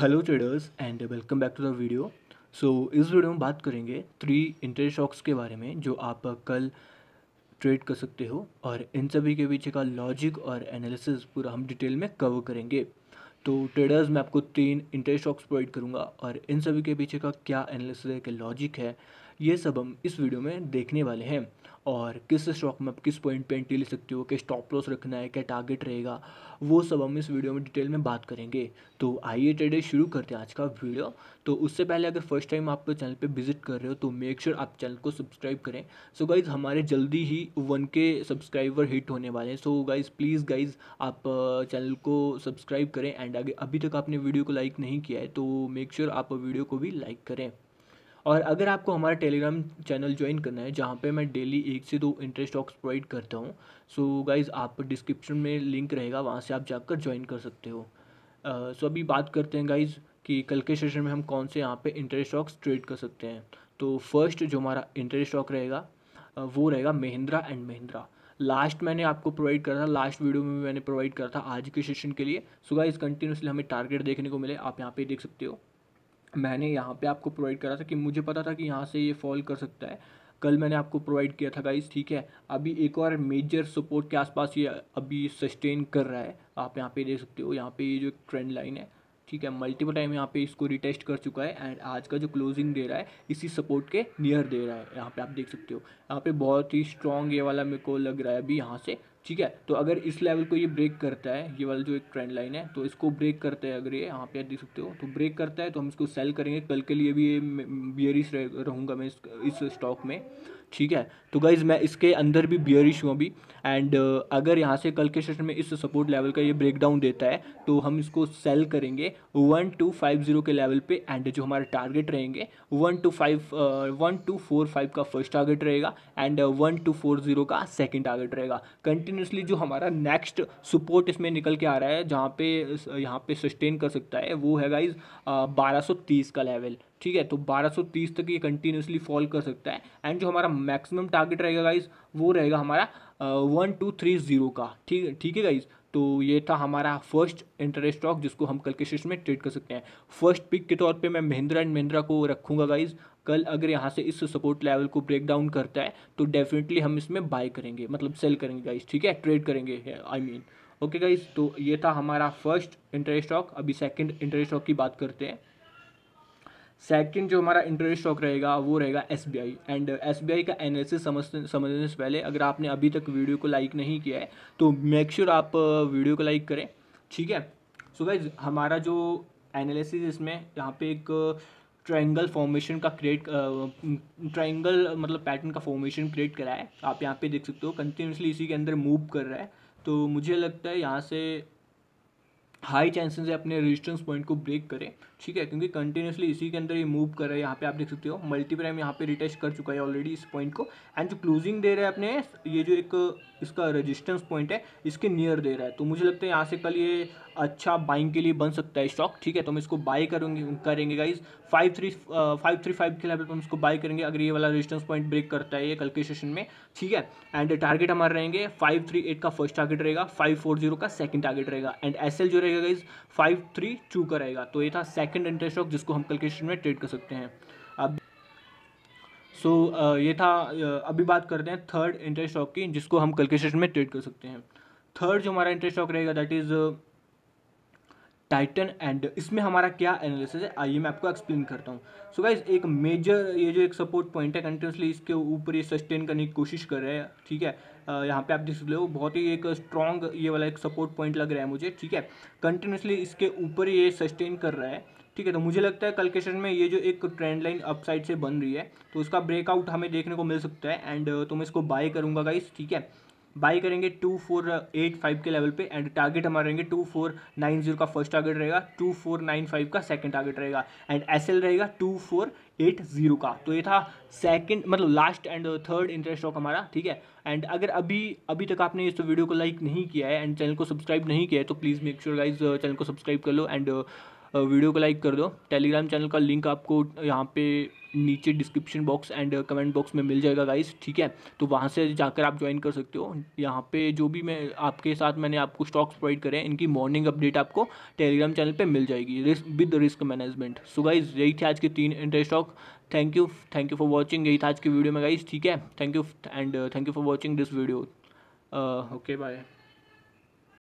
hello traders and welcome back to the video so इस video में बात करेंगे थ्री इंटरेस्ट स्टॉक्स के बारे में जो आप कल ट्रेड कर सकते हो और इन सभी के पीछे का लॉजिक और एनालिसिस पूरा हम डिटेल में कवर करेंगे तो ट्रेडर्स मैं आपको तीन इंटरेस्ट स्टॉक्स प्रोवाइड करूंगा और इन सभी के पीछे का क्या एनालिसिस है क्या लॉजिक है ये सब हम इस वीडियो में देखने वाले हैं और किस स्टॉक में आप किस पॉइंट पे एंट्री ले सकते हो क्या स्टॉप लॉस रखना है क्या टारगेट रहेगा वो सब हम इस वीडियो में डिटेल में बात करेंगे तो आइए ट्रेडे शुरू करते हैं आज का वीडियो तो उससे पहले अगर फर्स्ट टाइम आप चैनल पे विजिट कर रहे हो तो मेक श्योर sure आप चैनल को सब्सक्राइब करें सो so गाइज़ हमारे जल्दी ही वन के सब्सक्राइबर हिट होने वाले हैं सो गाइज़ प्लीज़ गाइज़ आप चैनल को सब्सक्राइब करें एंड अगर अभी तक आपने वीडियो को लाइक नहीं किया है तो मेक श्योर sure आप वीडियो को भी लाइक करें और अगर आपको हमारा टेलीग्राम चैनल ज्वाइन करना है जहाँ पे मैं डेली एक से दो इंटरेस्ट स्टॉक्स प्रोवाइड करता हूँ सो गाइज़ आप डिस्क्रिप्शन में लिंक रहेगा वहाँ से आप जाकर ज्वाइन कर सकते हो सो uh, so अभी बात करते हैं गाइज़ कि कल के सेशन में हम कौन से यहाँ पे इंटरेस्ट स्टॉक्स ट्रेड कर सकते हैं तो फर्स्ट जो हमारा इंटरेस्ट स्टॉक रहेगा वो रहेगा महिंद्रा एंड महिंद्रा लास्ट मैंने आपको प्रोवाइड करा था लास्ट वीडियो में भी मैंने प्रोवाइड करा था आज के सेशन के लिए सो गाइज कंटिन्यूसली हमें टारगेट देखने को मिले आप यहाँ पे देख सकते हो मैंने यहाँ पे आपको प्रोवाइड करा था कि मुझे पता था कि यहाँ से ये फॉल कर सकता है कल मैंने आपको प्रोवाइड किया था गाइस ठीक है अभी एक और मेजर सपोर्ट के आसपास ये अभी सस्टेन कर रहा है आप यहाँ पे देख सकते हो यहाँ पे ये जो ट्रेंड लाइन है ठीक है मल्टीपल टाइम यहाँ पे इसको रिटेस्ट कर चुका है एंड आज का जो क्लोजिंग दे रहा है इसी सपोर्ट के नियर दे रहा है यहाँ पे आप देख सकते हो यहाँ पे बहुत ही स्ट्रॉन्ग ये वाला मेरे को लग रहा है अभी यहाँ से ठीक है तो अगर इस लेवल को ये ब्रेक करता है ये वाला जो एक ट्रेंड लाइन है तो इसको ब्रेक करता है अगर ये यहाँ पे आप देख सकते हो तो ब्रेक करता है तो हम इसको सेल करेंगे कल के लिए भी ये बियरिस रहूँगा मैं इस स्टॉक में ठीक है तो गाइज़ मैं इसके अंदर भी बियरिश हूँ अभी एंड अगर यहाँ से कल के सेशन में इस सपोर्ट लेवल का ये ब्रेकडाउन देता है तो हम इसको सेल करेंगे वन टू फाइव ज़ीरो के लेवल पे एंड जो हमारे टारगेट रहेंगे one two five one two four five का फर्स्ट टारगेट रहेगा and one two four zero का सेकेंड टारगेट रहेगा कंटिन्यूसली जो हमारा नेक्स्ट सपोर्ट इसमें निकल के आ रहा है जहाँ पे यहाँ पे सस्टेन कर सकता है वो है गाइज बारह सौ तीस का लेवल ठीक है तो 1230 तक ये कंटिन्यूसली फॉल कर सकता है एंड जो हमारा मैक्सिमम टारगेट रहेगा गाइज वो रहेगा हमारा वन टू थ्री जीरो का ठीक ठीक है गाइज तो ये था हमारा फर्स्ट इंटरेस्ट स्टॉक जिसको हम कल के सेशन में ट्रेड कर सकते हैं फर्स्ट पिक के तौर पे मैं महिंद्रा एंड महिंद्रा को रखूंगा गाइज कल अगर यहाँ से इस सपोर्ट लेवल को ब्रेक डाउन करता है तो डेफिनेटली हम इसमें बाय करेंगे मतलब सेल करेंगे गाइज ठीक है ट्रेड करेंगे आई मीन ओके गाइज तो ये था हमारा फर्स्ट इंटरेस्ट स्टॉक अभी सेकेंड इंटरेस्ट स्टॉक की बात करते हैं सेकंड जो हमारा इंटरेस्ट स्टॉक रहेगा वो रहेगा S B I and S B I का एनालिसिस समझ समझने से पहले अगर आपने अभी तक वीडियो को लाइक नहीं किया है तो मेक श्योर sure आप वीडियो uh, को लाइक करें ठीक है सो so गाइज हमारा जो एनालिसिस इसमें यहाँ पे एक ट्रायंगल uh, फॉर्मेशन का क्रिएट ट्रायंगल uh, मतलब पैटर्न का फॉर्मेशन क्रिएट करा है आप यहाँ पे देख सकते हो कंटिन्यूसली इसी के अंदर मूव कर रहा है तो मुझे लगता है यहाँ से हाई चांसेस है अपने रेजिस्टेंस पॉइंट को ब्रेक करें ठीक है क्योंकि कंटिन्यूसली इसी के अंदर ये मूव कर रहा है यहाँ पे आप देख सकते हो मल्टीप्राइम यहाँ पे रिटेस्ट कर चुका है ऑलरेडी इस पॉइंट को एंड जो क्लोजिंग दे रहा है अपने ये जो एक इसका रेजिस्टेंस पॉइंट है इसके नियर दे रहा है तो मुझे लगता है यहाँ से कल ये अच्छा बाइंग के लिए बन सकता है स्टॉक ठीक है तो हम इसको बाई करेंगे करेंगे guys five three five three five के लेवल पर हम इसको बाई करेंगे अगर ये वाला रेजिस्टेंस पॉइंट ब्रेक करता है ये कल के सेशन में ठीक है एंड टारगेट हमारे रहेंगे फाइव थ्री एट का फर्स्ट टारगेट रहेगा फाइव फोर जीरो का सेकंड टारगेट रहेगा एंड एस जो रहेगा गाइज फाइव थ्री टू का रहेगा तो ये था सेकंड एंटर स्टॉक जिसको हम कल के सेशन में ट्रेड कर सकते हैं अब सो so, uh, ये था uh, अभी बात करते हैं थर्ड इंटरेस्ट स्टॉक की जिसको हम कल के सेशन में ट्रेड कर सकते हैं थर्ड जो हमारा इंटरेस्ट स्टॉक रहेगा दैट इज़ टाइटन एंड इसमें हमारा क्या एनालिसिस है आइए मैं आपको एक्सप्लेन करता हूँ सो गाइज एक मेजर ये जो एक सपोर्ट पॉइंट है कंटिन्यूसली इसके ऊपर ये सस्टेन करने की कोशिश कर रहे हैं ठीक है यहाँ पे आप देख सकते हो बहुत ही एक स्ट्रॉन्ग ये वाला एक सपोर्ट पॉइंट लग रहा है मुझे ठीक है कंटिन्यूसली इसके ऊपर ये सस्टेन कर रहा है ठीक है तो मुझे लगता है कलकेशन में ये जो एक ट्रेंड लाइन अपसाइड से बन रही है तो उसका ब्रेकआउट हमें देखने को मिल सकता है एंड तो मैं इसको बाय करूँगा गाइस ठीक है बाई करेंगे टू फोर एट फाइव के लेवल पे एंड टारगेट हमारा रहेंगे टू फोर नाइन जीरो का फर्स्ट टारगेट रहेगा टू फोर नाइन फाइव का सेकंड टारगेट रहेगा एंड एस एल रहेगा टू फोर एट जीरो का तो ये था सेकंड मतलब last and third interest stock हमारा ठीक है एंड अगर अभी अभी तक आपने इस वीडियो को लाइक नहीं किया है एंड चैनल को सब्सक्राइब नहीं किया है तो please make sure guys channel को सब्सक्राइब कर लो एंड वीडियो को लाइक कर दो टेलीग्राम चैनल का लिंक आपको यहाँ पे नीचे description box and comment box में मिल जाएगा गाइस ठीक है तो वहाँ से जाकर आप ज्वाइन कर सकते हो यहाँ पे जो भी मैं आपके साथ मैंने आपको स्टॉक्स प्रोवाइड करें इनकी मॉर्निंग अपडेट आपको टेलीग्राम चैनल पे मिल जाएगी risk with risk management so guys यही थे आज के तीन interest stock thank you thank you for watching यही था आज की वीडियो में गाइज ठीक है thank you and thank you for watching this video okay bye